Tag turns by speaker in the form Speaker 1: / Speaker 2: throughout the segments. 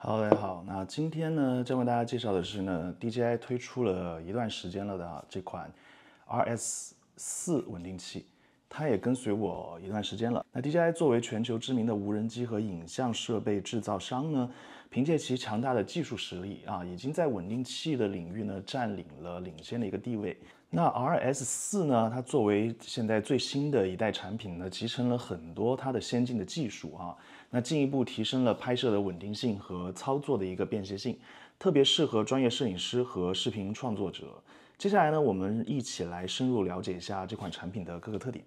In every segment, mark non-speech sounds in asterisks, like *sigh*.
Speaker 1: Hello，大家好。那今天呢，将为大家介绍的是呢，DJI 推出了一段时间了的这款 RS 四稳定器，它也跟随我一段时间了。那 DJI 作为全球知名的无人机和影像设备制造商呢，凭借其强大的技术实力啊，已经在稳定器的领域呢，占领了领先的一个地位。那 R S 四呢？它作为现在最新的一代产品呢，集成了很多它的先进的技术啊，那进一步提升了拍摄的稳定性和操作的一个便携性，特别适合专业摄影师和视频创作者。接下来呢，我们一起来深入了解一下这款产品的各个特点。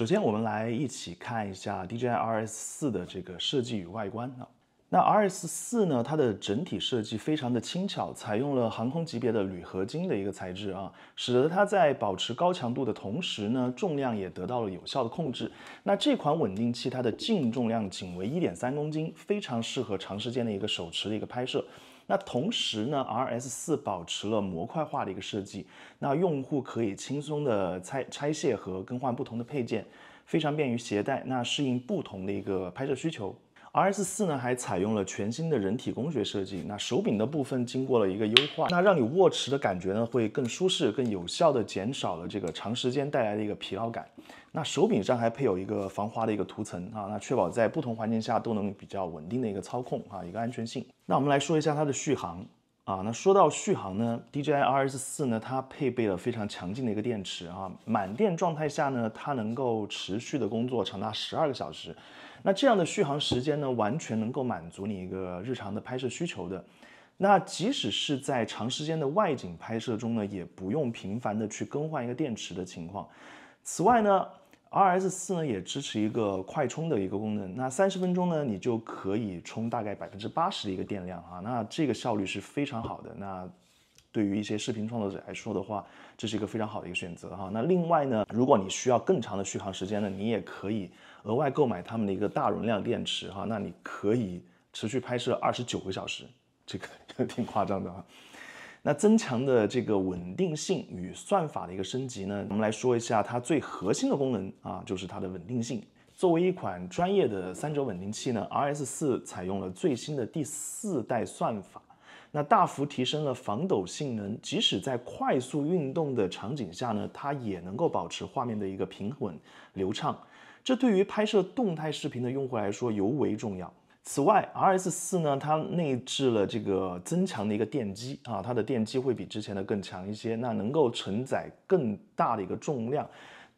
Speaker 1: 首先，我们来一起看一下 DJI RS 四的这个设计与外观啊。那 R S 四呢？它的整体设计非常的轻巧，采用了航空级别的铝合金的一个材质啊，使得它在保持高强度的同时呢，重量也得到了有效的控制。那这款稳定器它的净重量仅为一点三公斤，非常适合长时间的一个手持的一个拍摄。那同时呢，R S 四保持了模块化的一个设计，那用户可以轻松的拆拆卸和更换不同的配件，非常便于携带，那适应不同的一个拍摄需求。R S 四呢，还采用了全新的人体工学设计。那手柄的部分经过了一个优化，那让你握持的感觉呢，会更舒适，更有效的减少了这个长时间带来的一个疲劳感。那手柄上还配有一个防滑的一个涂层啊，那确保在不同环境下都能比较稳定的一个操控啊，一个安全性。那我们来说一下它的续航。啊，那说到续航呢，DJI RS 四呢，它配备了非常强劲的一个电池啊，满电状态下呢，它能够持续的工作长达十二个小时，那这样的续航时间呢，完全能够满足你一个日常的拍摄需求的，那即使是在长时间的外景拍摄中呢，也不用频繁的去更换一个电池的情况。此外呢。R S 四呢也支持一个快充的一个功能，那三十分钟呢你就可以充大概百分之八十的一个电量哈，那这个效率是非常好的。那对于一些视频创作者来说的话，这是一个非常好的一个选择哈。那另外呢，如果你需要更长的续航时间呢，你也可以额外购买他们的一个大容量电池哈，那你可以持续拍摄二十九个小时，这个 *laughs* 挺夸张的哈。那增强的这个稳定性与算法的一个升级呢？我们来说一下它最核心的功能啊，就是它的稳定性。作为一款专业的三轴稳定器呢，R S 四采用了最新的第四代算法，那大幅提升了防抖性能。即使在快速运动的场景下呢，它也能够保持画面的一个平稳流畅。这对于拍摄动态视频的用户来说尤为重要。此外，R S 四呢，它内置了这个增强的一个电机啊，它的电机会比之前的更强一些，那能够承载更大的一个重量，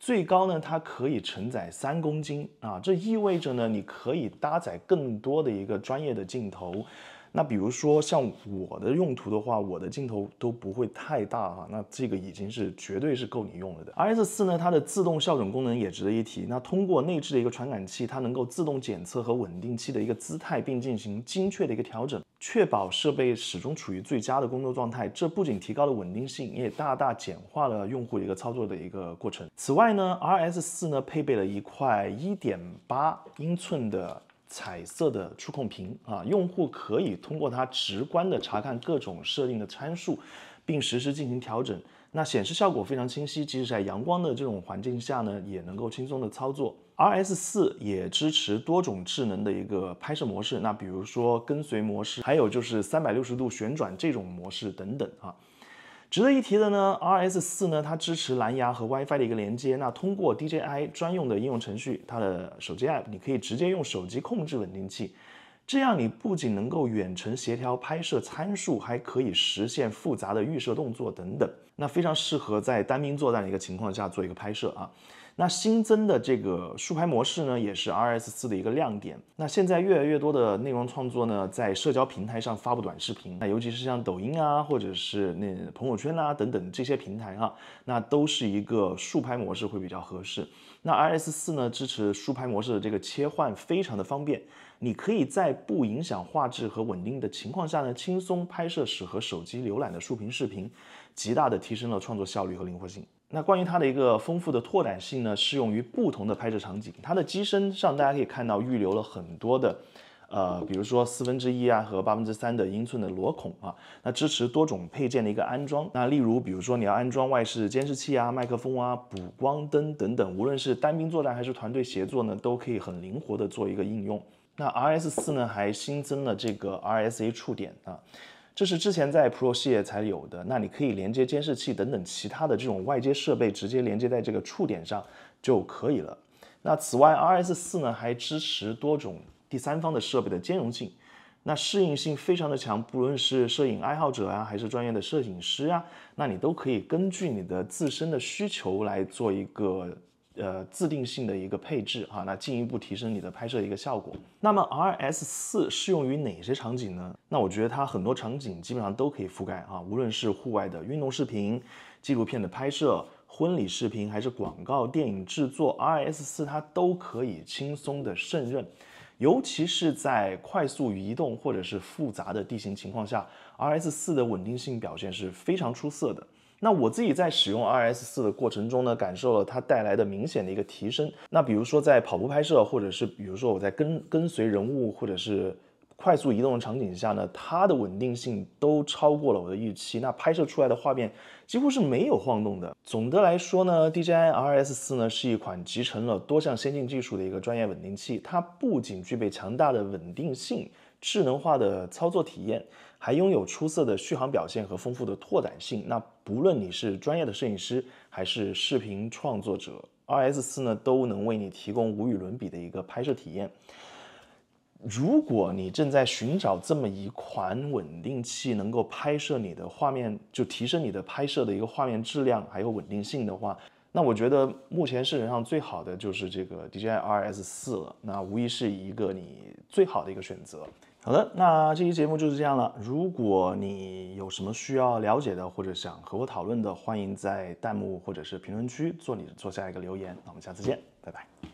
Speaker 1: 最高呢它可以承载三公斤啊，这意味着呢你可以搭载更多的一个专业的镜头。那比如说像我的用途的话，我的镜头都不会太大哈，那这个已经是绝对是够你用了的。R S 四呢，它的自动校准功能也值得一提。那通过内置的一个传感器，它能够自动检测和稳定器的一个姿态，并进行精确的一个调整，确保设备始终处于最佳的工作状态。这不仅提高了稳定性，也大大简化了用户一个操作的一个过程。此外呢，R S 四呢配备了一块一点八英寸的。彩色的触控屏啊，用户可以通过它直观的查看各种设定的参数，并实时进行调整。那显示效果非常清晰，即使在阳光的这种环境下呢，也能够轻松的操作。R S 四也支持多种智能的一个拍摄模式，那比如说跟随模式，还有就是三百六十度旋转这种模式等等啊。值得一提的呢，R S 四呢，它支持蓝牙和 WiFi 的一个连接。那通过 D J I 专用的应用程序，它的手机 App，你可以直接用手机控制稳定器。这样你不仅能够远程协调拍摄参数，还可以实现复杂的预设动作等等，那非常适合在单兵作战的一个情况下做一个拍摄啊。那新增的这个竖拍模式呢，也是 R S 四的一个亮点。那现在越来越多的内容创作呢，在社交平台上发布短视频，那尤其是像抖音啊，或者是那朋友圈啊等等这些平台哈，那都是一个竖拍模式会比较合适。那 R S 四呢，支持竖拍模式的这个切换非常的方便。你可以在不影响画质和稳定的情况下呢，轻松拍摄适合手机浏览的竖屏视频，极大的提升了创作效率和灵活性。那关于它的一个丰富的拓展性呢，适用于不同的拍摄场景。它的机身上大家可以看到预留了很多的。呃，比如说四分之一啊和八分之三的英寸的螺孔啊，那支持多种配件的一个安装。那例如，比如说你要安装外视监视器啊、麦克风啊、补光灯等等，无论是单兵作战还是团队协作呢，都可以很灵活的做一个应用。那 R S 四呢，还新增了这个 R S A 触点啊，这是之前在 Pro 系列才有的。那你可以连接监视器等等其他的这种外接设备，直接连接在这个触点上就可以了。那此外，R S 四呢还支持多种。第三方的设备的兼容性，那适应性非常的强，不论是摄影爱好者啊，还是专业的摄影师啊，那你都可以根据你的自身的需求来做一个呃自定性的一个配置啊，那进一步提升你的拍摄一个效果。那么 R S 四适用于哪些场景呢？那我觉得它很多场景基本上都可以覆盖啊，无论是户外的运动视频、纪录片的拍摄、婚礼视频，还是广告、电影制作，R S 四它都可以轻松的胜任。尤其是在快速移动或者是复杂的地形情况下，R S 四的稳定性表现是非常出色的。那我自己在使用 R S 四的过程中呢，感受了它带来的明显的一个提升。那比如说在跑步拍摄，或者是比如说我在跟跟随人物，或者是。快速移动的场景下呢，它的稳定性都超过了我的预期。那拍摄出来的画面几乎是没有晃动的。总的来说呢，DJI RS 四呢是一款集成了多项先进技术的一个专业稳定器。它不仅具备强大的稳定性、智能化的操作体验，还拥有出色的续航表现和丰富的拓展性。那不论你是专业的摄影师还是视频创作者，RS 四呢都能为你提供无与伦比的一个拍摄体验。如果你正在寻找这么一款稳定器，能够拍摄你的画面，就提升你的拍摄的一个画面质量还有稳定性的话，那我觉得目前市场上最好的就是这个 DJI RS 四了，那无疑是一个你最好的一个选择。好的，那这期节目就是这样了。如果你有什么需要了解的或者想和我讨论的，欢迎在弹幕或者是评论区做你做下一个留言。那我们下次见，拜拜。